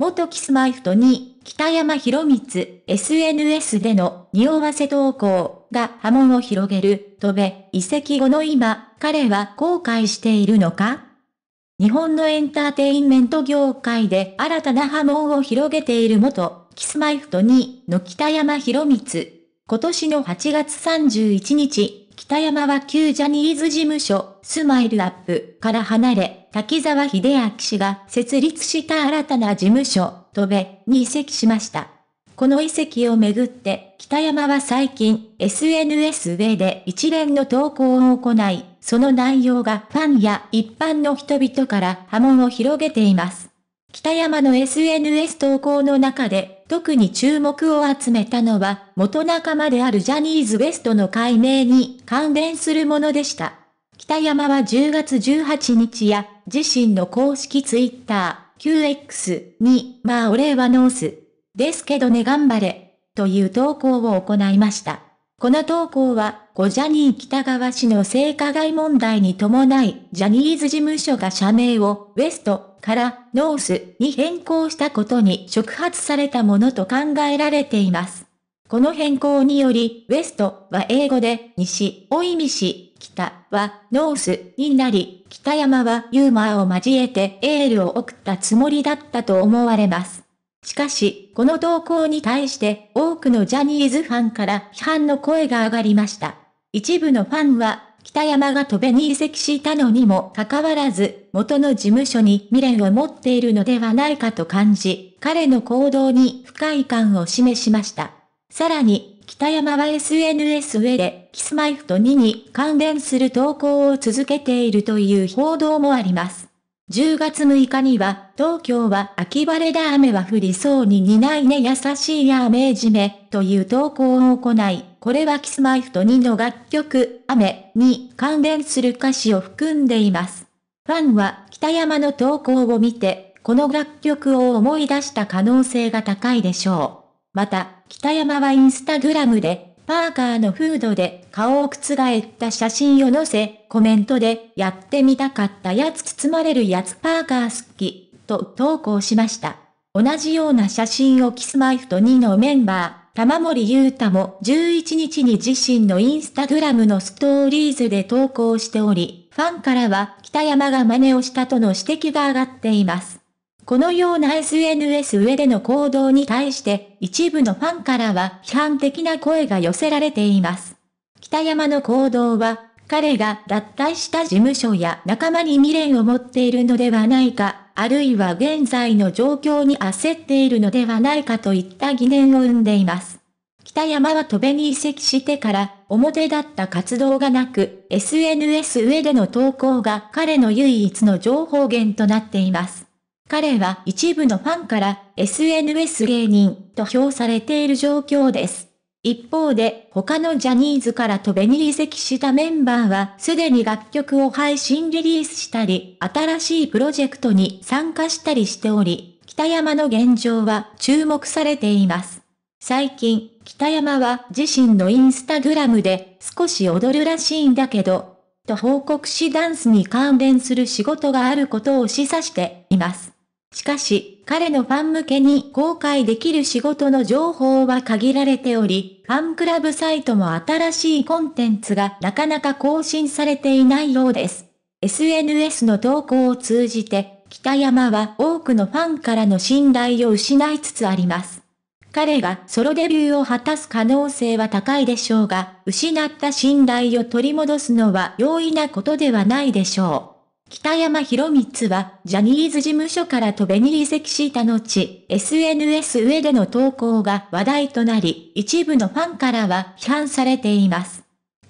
元キスマイフト2、北山博光、SNS での匂わせ投稿が波紋を広げる、戸部、移籍後の今、彼は後悔しているのか日本のエンターテインメント業界で新たな波紋を広げている元、キスマイフト2の北山博光。今年の8月31日、北山は旧ジャニーズ事務所、スマイルアップから離れ、滝沢秀明氏が設立した新たな事務所、戸部に移籍しました。この遺跡をめぐって、北山は最近、SNS 上で一連の投稿を行い、その内容がファンや一般の人々から波紋を広げています。北山の SNS 投稿の中で、特に注目を集めたのは、元仲間であるジャニーズ WEST の解明に関連するものでした。北山は10月18日や自身の公式ツイッター、QX に、まあ俺はノース。ですけどね頑張れ。という投稿を行いました。この投稿は、コジャニー北川氏の性加害問題に伴い、ジャニーズ事務所が社名を、ウェストからノースに変更したことに触発されたものと考えられています。この変更により、ウェストは英語で西を意味し、北はノースになり、北山はユーマーを交えてエールを送ったつもりだったと思われます。しかし、この投稿に対して多くのジャニーズファンから批判の声が上がりました。一部のファンは、北山が戸べに移籍したのにもかかわらず、元の事務所に未練を持っているのではないかと感じ、彼の行動に不快感を示しました。さらに、北山は SNS 上で、キスマイフト2に関連する投稿を続けているという報道もあります。10月6日には、東京は秋晴れだ雨は降りそうに似ないね優しい雨ジめという投稿を行い、これはキスマイフト2の楽曲、雨に関連する歌詞を含んでいます。ファンは北山の投稿を見て、この楽曲を思い出した可能性が高いでしょう。また、北山はインスタグラムで、パーカーのフードで顔を覆った写真を載せ、コメントで、やってみたかったやつ包まれるやつパーカー好き、と投稿しました。同じような写真をキスマイフト2のメンバー、玉森優太も11日に自身のインスタグラムのストーリーズで投稿しており、ファンからは北山が真似をしたとの指摘が上がっています。このような SNS 上での行動に対して一部のファンからは批判的な声が寄せられています。北山の行動は彼が脱退した事務所や仲間に未練を持っているのではないか、あるいは現在の状況に焦っているのではないかといった疑念を生んでいます。北山は戸べに移籍してから表だった活動がなく、SNS 上での投稿が彼の唯一の情報源となっています。彼は一部のファンから SNS 芸人と評されている状況です。一方で、他のジャニーズから飛べに移籍したメンバーは、すでに楽曲を配信リリースしたり、新しいプロジェクトに参加したりしており、北山の現状は注目されています。最近、北山は自身のインスタグラムで、少し踊るらしいんだけど、と報告しダンスに関連する仕事があることを示唆しています。しかし、彼のファン向けに公開できる仕事の情報は限られており、ファンクラブサイトも新しいコンテンツがなかなか更新されていないようです。SNS の投稿を通じて、北山は多くのファンからの信頼を失いつつあります。彼がソロデビューを果たす可能性は高いでしょうが、失った信頼を取り戻すのは容易なことではないでしょう。北山博光は、ジャニーズ事務所から飛べに移籍した後、SNS 上での投稿が話題となり、一部のファンからは批判されています。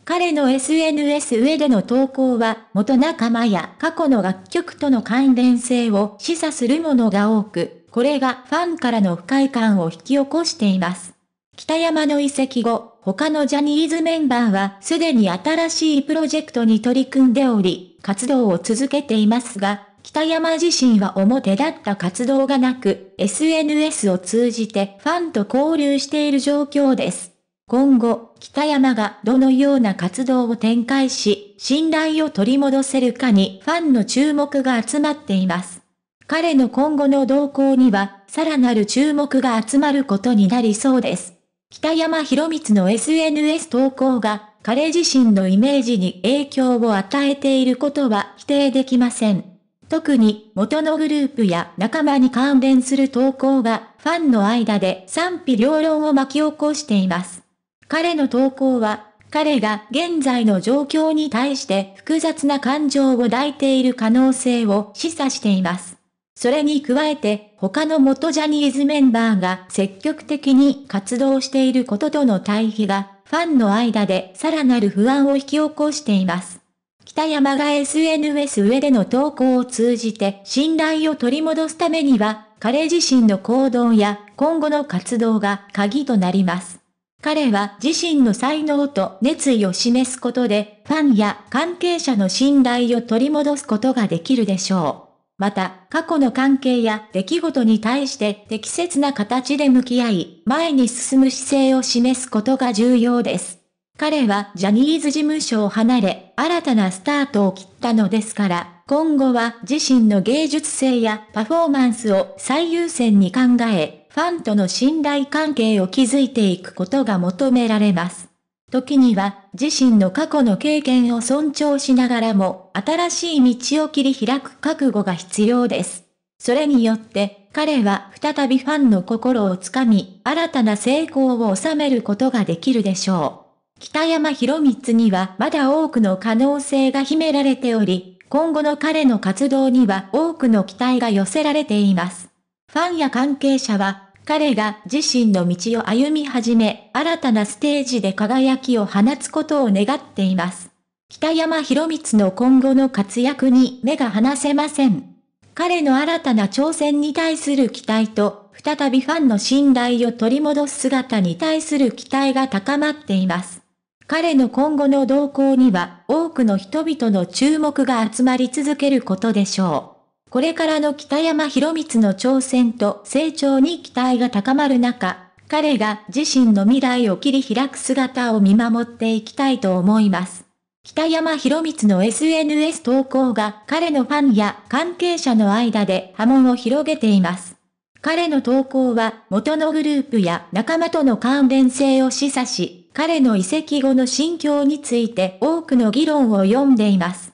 彼の SNS 上での投稿は、元仲間や過去の楽曲との関連性を示唆するものが多く、これがファンからの不快感を引き起こしています。北山の移籍後、他のジャニーズメンバーはすでに新しいプロジェクトに取り組んでおり、活動を続けていますが、北山自身は表立った活動がなく、SNS を通じてファンと交流している状況です。今後、北山がどのような活動を展開し、信頼を取り戻せるかにファンの注目が集まっています。彼の今後の動向には、さらなる注目が集まることになりそうです。北山博光の SNS 投稿が彼自身のイメージに影響を与えていることは否定できません。特に元のグループや仲間に関連する投稿がファンの間で賛否両論を巻き起こしています。彼の投稿は彼が現在の状況に対して複雑な感情を抱いている可能性を示唆しています。それに加えて他の元ジャニーズメンバーが積極的に活動していることとの対比がファンの間でさらなる不安を引き起こしています。北山が SNS 上での投稿を通じて信頼を取り戻すためには、彼自身の行動や今後の活動が鍵となります。彼は自身の才能と熱意を示すことで、ファンや関係者の信頼を取り戻すことができるでしょう。また、過去の関係や出来事に対して適切な形で向き合い、前に進む姿勢を示すことが重要です。彼はジャニーズ事務所を離れ、新たなスタートを切ったのですから、今後は自身の芸術性やパフォーマンスを最優先に考え、ファンとの信頼関係を築いていくことが求められます。時には自身の過去の経験を尊重しながらも新しい道を切り開く覚悟が必要です。それによって彼は再びファンの心をつかみ新たな成功を収めることができるでしょう。北山博光にはまだ多くの可能性が秘められており、今後の彼の活動には多くの期待が寄せられています。ファンや関係者は彼が自身の道を歩み始め、新たなステージで輝きを放つことを願っています。北山博光の今後の活躍に目が離せません。彼の新たな挑戦に対する期待と、再びファンの信頼を取り戻す姿に対する期待が高まっています。彼の今後の動向には多くの人々の注目が集まり続けることでしょう。これからの北山博光の挑戦と成長に期待が高まる中、彼が自身の未来を切り開く姿を見守っていきたいと思います。北山博光の SNS 投稿が彼のファンや関係者の間で波紋を広げています。彼の投稿は元のグループや仲間との関連性を示唆し、彼の移籍後の心境について多くの議論を読んでいます。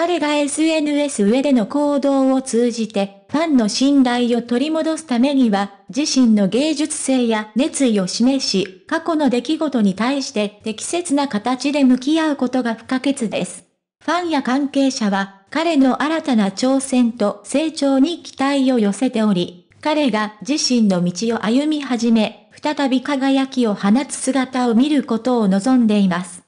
彼が SNS 上での行動を通じて、ファンの信頼を取り戻すためには、自身の芸術性や熱意を示し、過去の出来事に対して適切な形で向き合うことが不可欠です。ファンや関係者は、彼の新たな挑戦と成長に期待を寄せており、彼が自身の道を歩み始め、再び輝きを放つ姿を見ることを望んでいます。